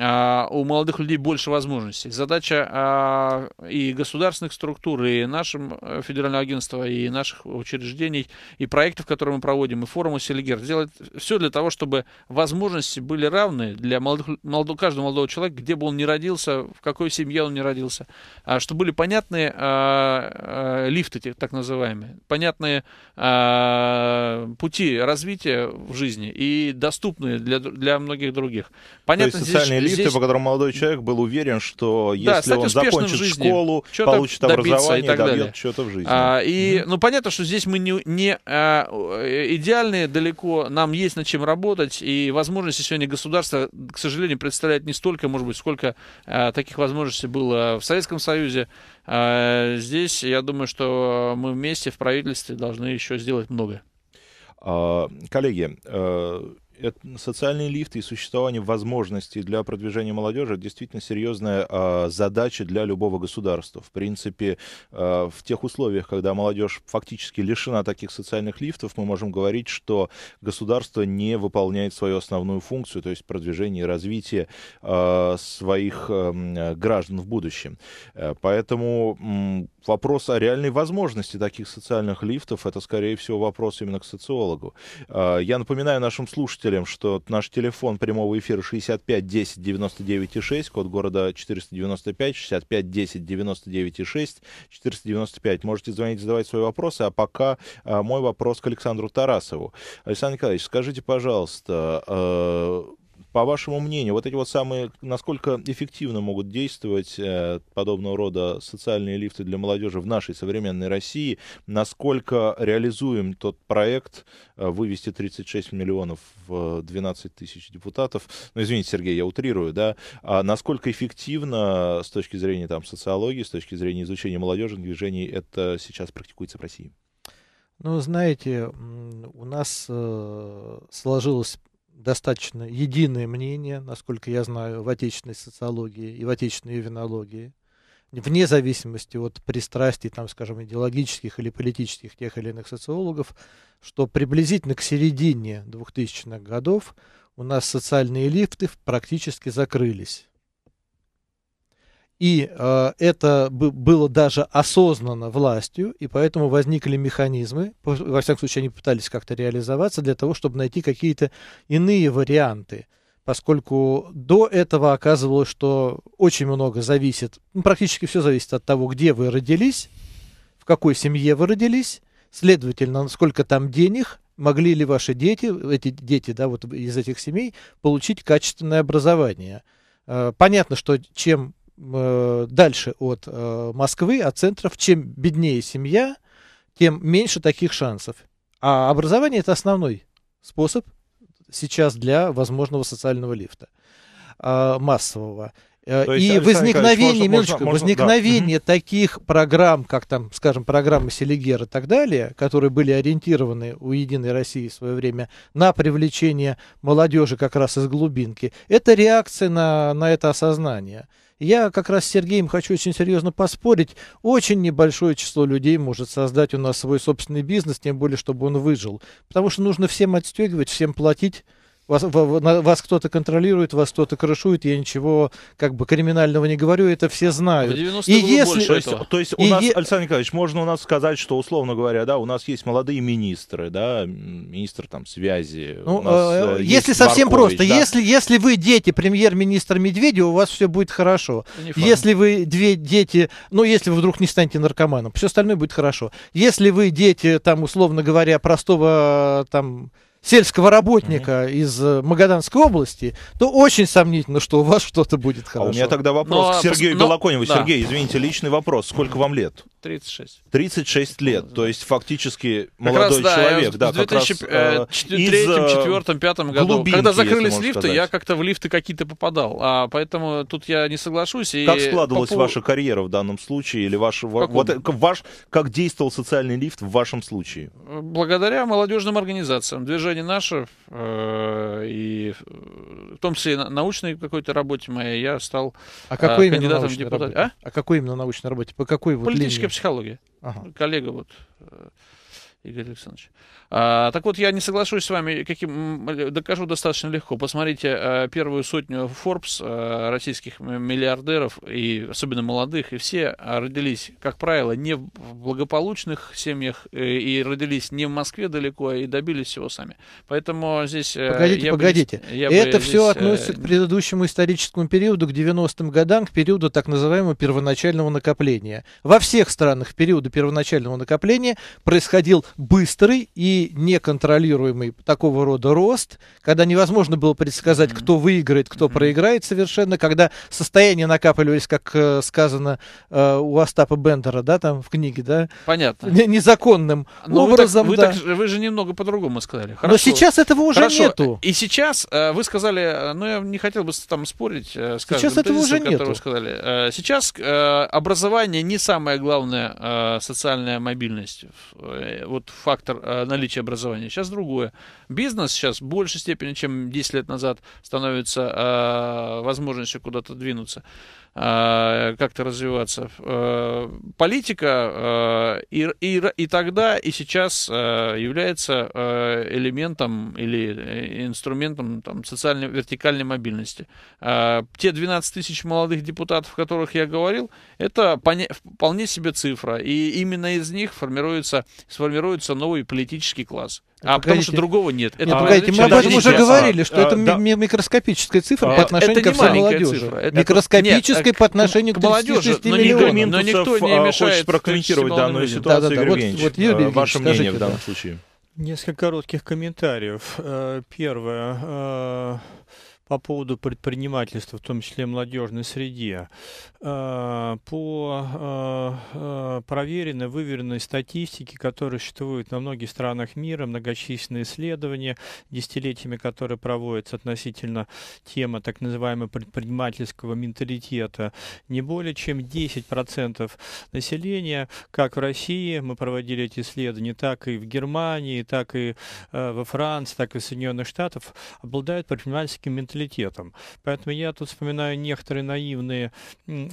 а, у молодых людей больше возможностей. Задача а, и государственных структур, и нашим э, федерального агентства, и наших учреждений, и проектов, которые мы проводим, и форума Селигер, сделать все для того, чтобы возможности были равны для молодых, молодого, каждого молодого человека, где бы он ни родился, в какой семье он ни родился, а, чтобы были понятные лифты, так называемые, понятные пути развития в жизни и доступные для, для многих других. Понятно, здесь социальные здесь... по которым молодой человек был уверен, что да, если он закончит жизни, школу, получит образование, и так далее. что-то в жизни. А, и, mm-hmm. ну, понятно, что здесь мы не, не а, идеальны далеко, нам есть над чем работать, и возможности сегодня государства, к сожалению, представляет не столько, может быть, сколько а, таких возможностей было в Советском Союзе. А, здесь, я думаю, что мы вместе в правительстве должны еще сделать многое. А, коллеги, а, социальные лифты и существование возможностей для продвижения молодежи действительно серьезная а, задача для любого государства. В принципе, а, в тех условиях, когда молодежь фактически лишена таких социальных лифтов, мы можем говорить, что государство не выполняет свою основную функцию, то есть продвижение и развитие а, своих эм, граждан в будущем. Э, поэтому вопрос о реальной возможности таких социальных лифтов, это, скорее всего, вопрос именно к социологу. я напоминаю нашим слушателям, напомним, что наш телефон прямого эфира 65 10 99 6, код города 495, 65 10 99 6, 495. Можете звонить, задавать свои вопросы, а пока а, мой вопрос к Александру Тарасову. Александр Николаевич, скажите, пожалуйста, э, по вашему мнению, вот эти вот самые, насколько эффективно могут действовать э, подобного рода социальные лифты для молодежи в нашей современной России? Насколько реализуем тот проект э, вывести 36 миллионов в 12 э, тысяч депутатов? Ну, извините, Сергей, я утрирую, да? А насколько эффективно с точки зрения там, социологии, с точки зрения изучения молодежных движений это сейчас практикуется в России? Ну, знаете, у нас э, сложилось достаточно единое мнение, насколько я знаю, в отечественной социологии и в отечественной винологии, вне зависимости от пристрастий, там, скажем, идеологических или политических тех или иных социологов, что приблизительно к середине 2000-х годов у нас социальные лифты практически закрылись. И э, это было даже осознанно властью, и поэтому возникли механизмы, во всяком случае они пытались как-то реализоваться для того, чтобы найти какие-то иные варианты поскольку до этого оказывалось, что очень много зависит, ну, практически все зависит от того, где вы родились, в какой семье вы родились, следовательно, сколько там денег, могли ли ваши дети, эти дети, да, вот из этих семей, получить качественное образование. Э, понятно, что чем Э, дальше от э, Москвы, от центров, чем беднее семья, тем меньше таких шансов. А образование это основной способ сейчас для возможного социального лифта э, массового. есть, и Александр возникновение, можно, можно, возникновение да. таких программ, как там, скажем, программы Селигер и так далее, которые были ориентированы у Единой России в свое время на привлечение молодежи как раз из глубинки, это реакция на, на это осознание. Я как раз с Сергеем хочу очень серьезно поспорить. Очень небольшое число людей может создать у нас свой собственный бизнес, тем более, чтобы он выжил. Потому что нужно всем отстегивать, всем платить. Вас, вас кто-то контролирует, вас кто-то крышует, я ничего как бы криминального не говорю, это все знают. В и если... больше то этого. есть, то есть у и нас, е... Александр Николаевич, можно у нас сказать, что, условно говоря, да, у нас есть молодые министры, да, министр там связи. Ну, у нас, э, э если есть совсем Маркович, просто, да? если, если вы дети премьер-министра Медведева, у вас все будет хорошо. Если вы две дети, ну, если вы вдруг не станете наркоманом, все остальное будет хорошо. Если вы дети, там, условно говоря, простого там сельского работника mm из э, Магаданской области, то очень сомнительно, что у вас что-то будет хорошо. А у меня тогда вопрос но, к Сергею но, Белоконеву. Да. Сергей, извините, личный вопрос. Сколько вам лет? 36. 36 лет, то есть фактически как молодой раз, человек. Да, да в 2003, 2004, 2005 году, когда закрылись лифты, сказать. я как-то в лифты какие-то попадал. А, поэтому тут я не соглашусь. И как складывалась попу... ваша карьера в данном случае? Или ваш, вот, ваш, как действовал социальный лифт в вашем случае? Благодаря молодежным организациям, движению не наше, э, и в том числе и научной какой-то работе моей я стал а какой э, кандидатом в депутаты. А? а какой именно научной работе? По какой вот Политическая линии? психология. Ага. Коллега вот э, Игорь Александрович. А, так вот, я не соглашусь с вами, каким докажу достаточно легко. Посмотрите а, первую сотню Forbes а, российских миллиардеров, и особенно молодых, и все родились, как правило, не в благополучных семьях, и, э, и родились не в Москве далеко, и добились всего сами. Поэтому здесь... Э, погодите, я погодите. Бы, я Это бы все здесь... Э, относится к предыдущему историческому периоду, к 90-м годам, к периоду так называемого первоначального накопления. Во всех странах периода первоначального накопления происходил быстрый и неконтролируемый такого рода рост, когда невозможно было предсказать, кто выиграет, кто проиграет совершенно, когда состояния накапливались, как э, сказано э, у Остапа Бендера, да, там в книге, да? Понятно. Незаконным Но образом. Вы, так, да. вы, так, вы же немного по-другому сказали. Хорошо. Но сейчас этого уже Хорошо. нету. И сейчас э, вы сказали, ну я не хотел бы там спорить с Сейчас этого тезисом, уже нету. сказали. Сейчас образование не самое главное социальная мобильность. Вот вот фактор э, наличия образования, сейчас другое. Бизнес сейчас в большей степени, чем 10 лет назад, становится э, возможностью куда-то двинуться. Э, как-то развиваться. Э, политика э, и, и, и тогда, и сейчас является элементом или инструментом там, социальной вертикальной мобильности. Те 12 тысяч молодых депутатов, о которых я говорил, это вполне себе цифра. И именно из них формируется, сформируется новый политический класс. А погодите. потому что другого нет. Это нет погодите, мы об этом уже говорили, что а, это да. микроскопическая цифра а, по отношению к всей молодежи. Цифра. Это... Микроскопическая нет, по отношению к, к молодежи, но, миллионам. Но никто не мешает а, прокомментировать данную ситуацию, да, да, да. Вот, вот, Юрий а, Ваше мнение в данном случае. Несколько коротких комментариев. Э, первое э, по поводу предпринимательства, в том числе в молодежной среде. Э, по э, э, проверенной, выверенной статистике, которая существует на многих странах мира, многочисленные исследования, десятилетиями которые проводятся относительно темы так называемого предпринимательского менталитета, не более чем 10% населения, как в России, мы проводили эти исследования, так и в Германии, так и во Франции, так и в Соединенных Штатах, обладают предпринимательским менталитетом. Поэтому я тут вспоминаю некоторые наивные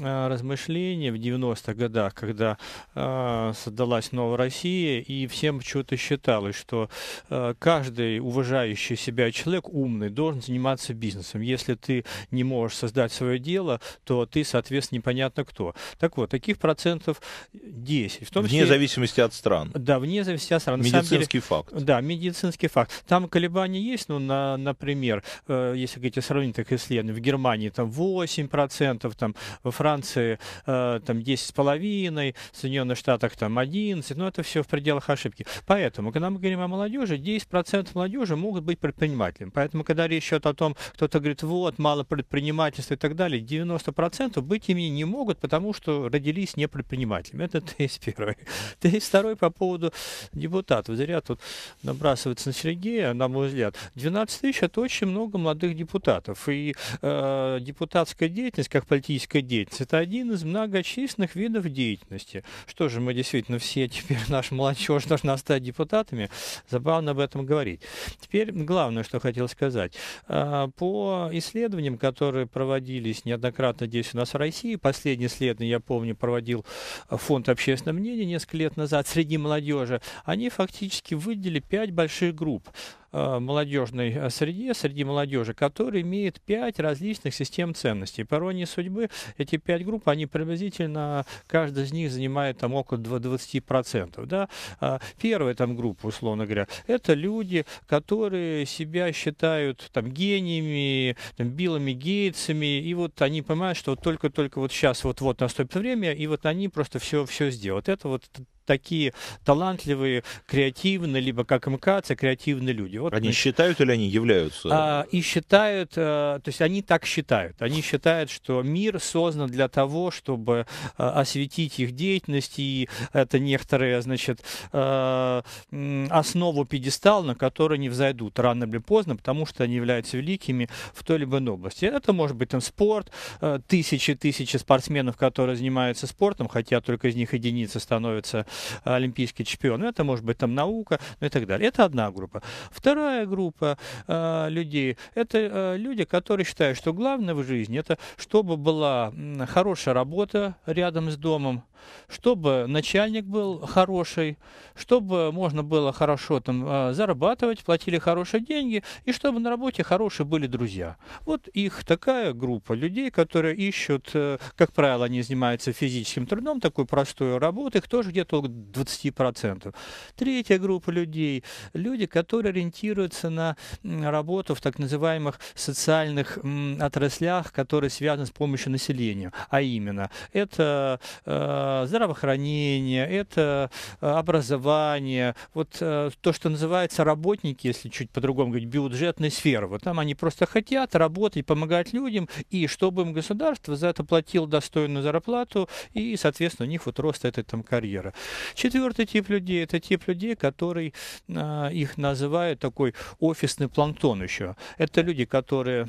Э, размышления в 90-х годах, когда э, создалась новая Россия, и всем почему-то считалось, что э, каждый уважающий себя человек, умный, должен заниматься бизнесом. Если ты не можешь создать свое дело, то ты, соответственно, непонятно кто. Так вот, таких процентов 10. В том вне зависимости от стран. Да, вне зависимости от стран. медицинский деле, факт. Да, медицинский факт. Там колебания есть, ну, на, например, если говорить о сравнительных исследованиях, в Германии там 8%, там, во Франции Франции э, там 10,5, в Соединенных Штатах там 11, но ну, это все в пределах ошибки. Поэтому, когда мы говорим о молодежи, 10% молодежи могут быть предпринимателями. Поэтому, когда речь идет о том, кто-то говорит, вот, мало предпринимательства и так далее, 90% быть ими не могут, потому что родились не предпринимателями. Это тезис первый. Тезис второй по поводу депутатов. Зря тут набрасывается на Сергея, на мой взгляд. 12 тысяч – это очень много молодых депутатов. И э, депутатская деятельность, как политическая деятельность, это один из многочисленных видов деятельности. Что же, мы действительно все теперь, наша молодежь должна стать депутатами. Забавно об этом говорить. Теперь главное, что хотел сказать. А, по исследованиям, которые проводились неоднократно здесь у нас в России, последнее исследование, я помню, проводил Фонд общественного мнения несколько лет назад среди молодежи, они фактически выделили пять больших групп. Э, молодежной э, среде, среди молодежи, которая имеет пять различных систем ценностей. По иронии судьбы, эти пять групп, они приблизительно, каждая из них занимает там около 20%. Да? А первая там группа, условно говоря, это люди, которые себя считают там гениями, там, Биллами Гейтсами, и вот они понимают, что только-только вот сейчас вот-вот наступит время, и вот они просто все, все сделают. Это вот такие талантливые, креативные, либо как МКЦ, креативные люди. Вот, они значит, считают или они являются? А, и считают, а, то есть они так считают. Они считают, что мир создан для того, чтобы а, осветить их деятельность, и это некоторые, значит, а, основу пьедестал, на который они взойдут рано или поздно, потому что они являются великими в той либо иной области. Это может быть там спорт, тысячи-тысячи спортсменов, которые занимаются спортом, хотя только из них единицы становятся олимпийский чемпион. Ну Это может быть там наука ну, и так далее. Это одна группа. Вторая группа э, людей – это э, люди, которые считают, что главное в жизни – это чтобы была хорошая работа рядом с домом, чтобы начальник был хороший, чтобы можно было хорошо там э, зарабатывать, платили хорошие деньги, и чтобы на работе хорошие были друзья. Вот их такая группа людей, которые ищут, э, как правило, они занимаются физическим трудом, такой простой работы. их тоже где-то порог 20%. Третья группа людей – люди, которые ориентируются на работу в так называемых социальных отраслях, которые связаны с помощью населению, а именно это э, здравоохранение, это э, образование, вот э, то, что называется работники, если чуть по-другому говорить, бюджетной сферы. Вот там они просто хотят работать, помогать людям, и чтобы им государство за это платило достойную зарплату, и, соответственно, у них вот рост этой там карьеры. Четвертый тип людей – это тип людей, которые а, их называют такой офисный планктон еще. Это люди, которые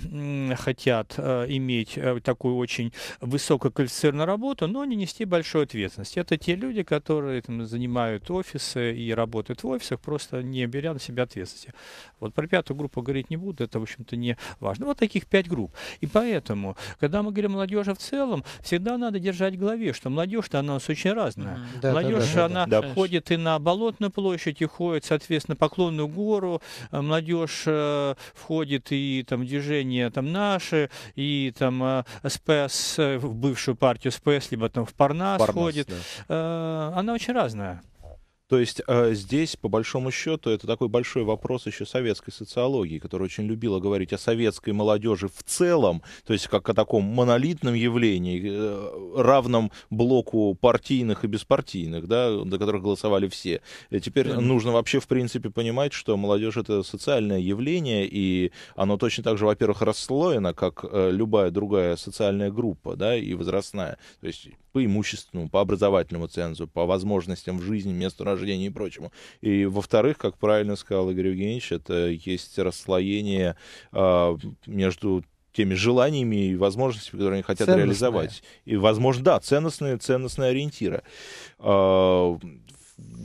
хотят э, иметь э, такую очень высококвалифицированную работу, но не нести большую ответственность. Это те люди, которые там, занимают офисы и работают в офисах, просто не беря на себя ответственности. Вот про пятую группу говорить не буду, это, в общем-то, не важно. Вот таких пять групп. И поэтому, когда мы говорим о молодежи в целом, всегда надо держать в голове, что молодежь-то она у нас очень разная. Да, молодежь же она да, ходит и на Болотную площадь, и ходит, соответственно, Поклонную гору, э, молодежь э, входит и там движение там наши, и там э, СПС, в бывшую партию СПС, либо там в Парнас, Парнас ходит. Да. Она очень разная. То есть э, здесь, по большому счету, это такой большой вопрос еще советской социологии, которая очень любила говорить о советской молодежи в целом, то есть как о таком монолитном явлении, э, равном блоку партийных и беспартийных, да, до которых голосовали все. И теперь mm нужно вообще, в принципе, понимать, что молодежь это социальное явление, и оно точно так же, во-первых, расслоено, как э, любая другая социальная группа, да, и возрастная. То есть по имущественному, по образовательному цензу, по возможностям в жизни, месту рождения и прочему. И, во-вторых, как правильно сказал Игорь Евгеньевич, это есть расслоение э, между теми желаниями и возможностями, которые они хотят ценностные. реализовать. И, возможно, да, ценностные, ценностные ориентиры. Э,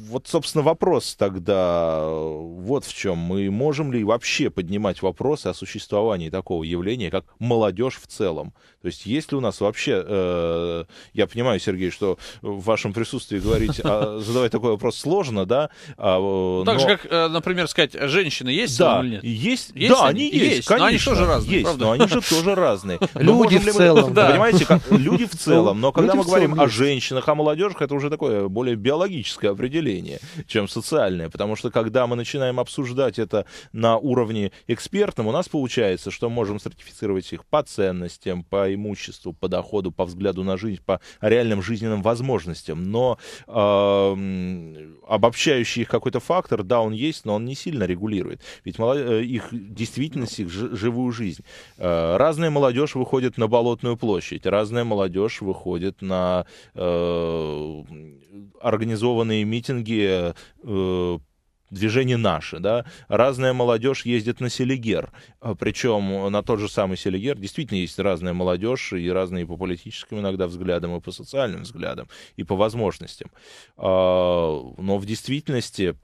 вот, собственно, вопрос тогда вот в чем. Мы можем ли вообще поднимать вопросы о существовании такого явления, как молодежь в целом? То есть есть ли у нас вообще... Э, я понимаю, Сергей, что в вашем присутствии говорить, а, задавать такой вопрос сложно, да? А, но... Э, так же, как, э, например, сказать, женщины есть да, или нет? Есть, есть да, они, они есть, есть конечно. Но они тоже разные, есть, правда? но они же тоже разные. Люди в целом. Понимаете, люди в целом. Но когда мы говорим о женщинах, о молодежах, это уже такое более биологическое определение, чем социальное. Потому что когда мы начинаем обсуждать это на уровне экспертном, у нас получается, что можем сертифицировать их по ценностям, по по имуществу, по доходу, по взгляду на жизнь, по реальным жизненным возможностям. Но э, обобщающий их какой-то фактор, да, он есть, но он не сильно регулирует. Ведь мало, э, их действительность, их живую жизнь. Э, разная молодежь выходит на Болотную площадь, разная молодежь выходит на э, организованные митинги э, движение «Наше». Да? Разная молодежь ездит на Селигер. А, Причем на тот же самый Селигер действительно есть разная молодежь, и разные по политическим иногда взглядам, и по социальным взглядам, и по возможностям. А, но в действительности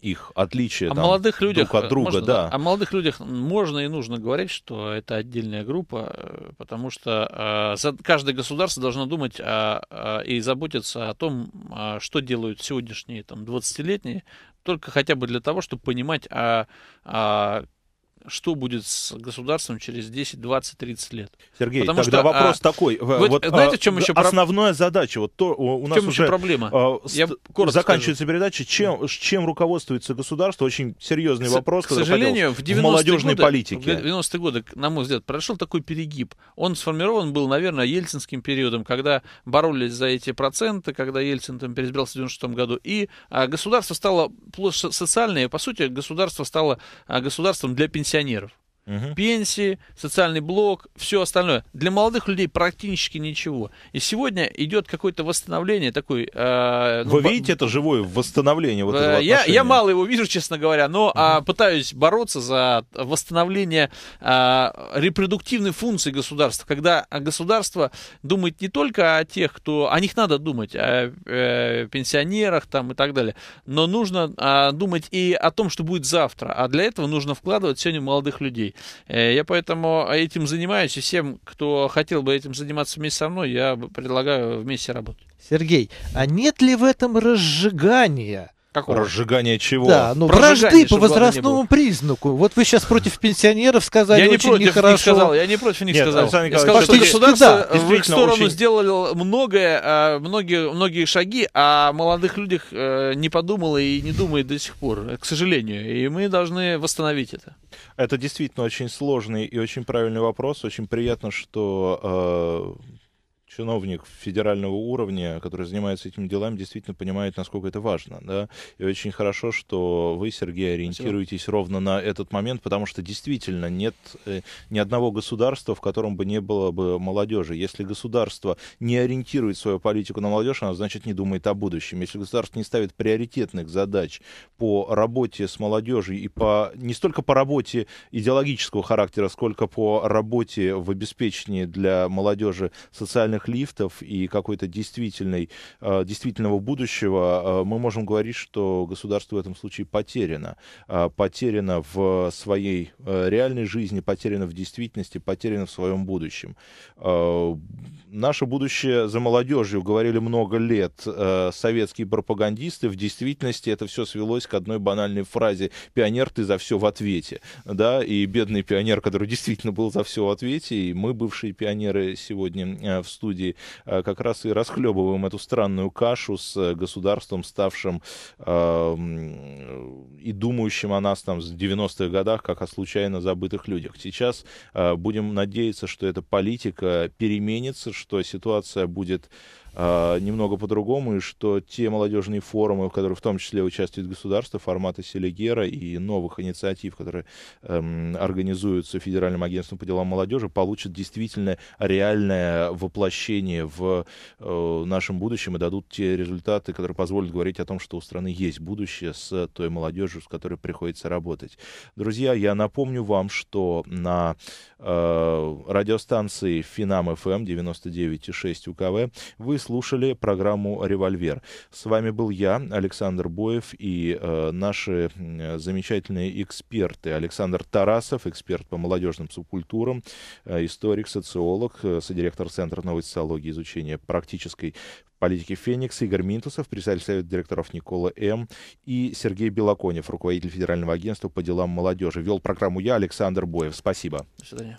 их отличие о там, молодых людях, друг от друга, можно, да. О молодых людях можно и нужно говорить, что это отдельная группа, э, потому что э, каждое государство должно думать о, а, о, а, и заботиться о том, о, а, что делают сегодняшние там 20-летние, только хотя бы для того, чтобы понимать, а, а что будет с государством через 10, 20, 30 лет. Сергей, Потому тогда что, вопрос а, такой. Вот, вот, знаете, а, в чем а, еще Основная задача, вот то у нас уже проблема? А, Я коротко заканчивается скажу. передача, чем, да. чем руководствуется государство, очень серьезный к, вопрос. К сожалению, в, в молодежной годы, В 90-е годы, на мой взгляд, прошел такой перегиб. Он сформирован был, наверное, ельцинским периодом, когда боролись за эти проценты, когда Ельцин там переизбирался в 96 году, и а, государство стало социальное, по сути, государство стало а, государством для пенсионеров пенсионеров угу. пенсии, социальный блок, все остальное. Для молодых людей практически ничего. И сегодня идет какое-то восстановление такой... Э, ну, Вы видите это живое восстановление вот э, этого я, я мало его вижу, честно говоря, но угу. а, пытаюсь бороться за восстановление а, репродуктивной функции государства, когда государство думает не только о тех, кто... О них надо думать, о, о э, пенсионерах там и так далее, но нужно а, думать и о том, что будет завтра, а для этого нужно вкладывать сегодня молодых людей. Э, я поэтому этим занимаюсь, и всем, кто хотел бы этим заниматься вместе со мной, я предлагаю вместе работать. Сергей, а нет ли в этом разжигания? Какого? Разжигание чего? Да, ну вражды по возрастному признаку. Вот вы сейчас против пенсионеров сказали я не очень против нехорошо. Них сказал, я не против них Нет, сказал. Александр я сказал, что государство да, в их сторону очень... сделало многое, а многие, многие шаги, а о молодых людях э, не подумало и не думает до сих пор, к сожалению. И мы должны восстановить это. Это действительно очень сложный и очень правильный вопрос. Очень приятно, что э, чиновник федерального уровня, который занимается этими делами, действительно понимает, насколько это важно. Да? И очень хорошо, что вы, Сергей, ориентируетесь Спасибо. ровно на этот момент, потому что действительно нет э, ни одного государства, в котором бы не было бы молодежи. Если государство не ориентирует свою политику на молодежь, оно значит не думает о будущем. Если государство не ставит приоритетных задач по работе с молодежью и по не столько по работе идеологического характера, сколько по работе в обеспечении для молодежи социальных современных лифтов и какой-то действительной, э, действительного будущего, э, мы можем говорить, что государство в этом случае потеряно. Э, потеряно в своей реальной жизни, потеряно в действительности, потеряно в своем будущем. Наше будущее за молодежью, говорили много лет советские пропагандисты, в действительности это все свелось к одной банальной фразе «пионер, ты за все в ответе». Да? И бедный пионер, который действительно был за все в ответе, и мы, бывшие пионеры, сегодня в студии, студии э, как раз и расхлебываем эту странную кашу с э, государством, ставшим эм, э, и думающим о нас там в 90-х годах, как о случайно забытых людях. Сейчас будем надеяться, что эта политика переменится, что ситуация будет а, немного по-другому, и что те молодежные форумы, в которых в том числе участвует государство, форматы Селигера и новых инициатив, которые э, организуются Федеральным агентством по делам молодежи, получат действительно реальное воплощение в э, нашем будущем и дадут те результаты, которые позволят говорить о том, что у страны есть будущее с той молодежью, с которой приходится работать. Друзья, я напомню вам, что на э, радиостанции Финам FM 99,6 УКВ вы слушали программу «Револьвер». С вами был я, Александр Боев, и э, наши замечательные эксперты. Александр Тарасов, эксперт по молодежным субкультурам, э, историк, социолог, э, содиректор Центра новой социологии и изучения практической политики «Феникс», Игорь Минтусов, председатель Совета директоров Никола М. и Сергей Белоконев, руководитель Федерального агентства по делам молодежи. Вел программу я, Александр Боев. Спасибо. До свидания.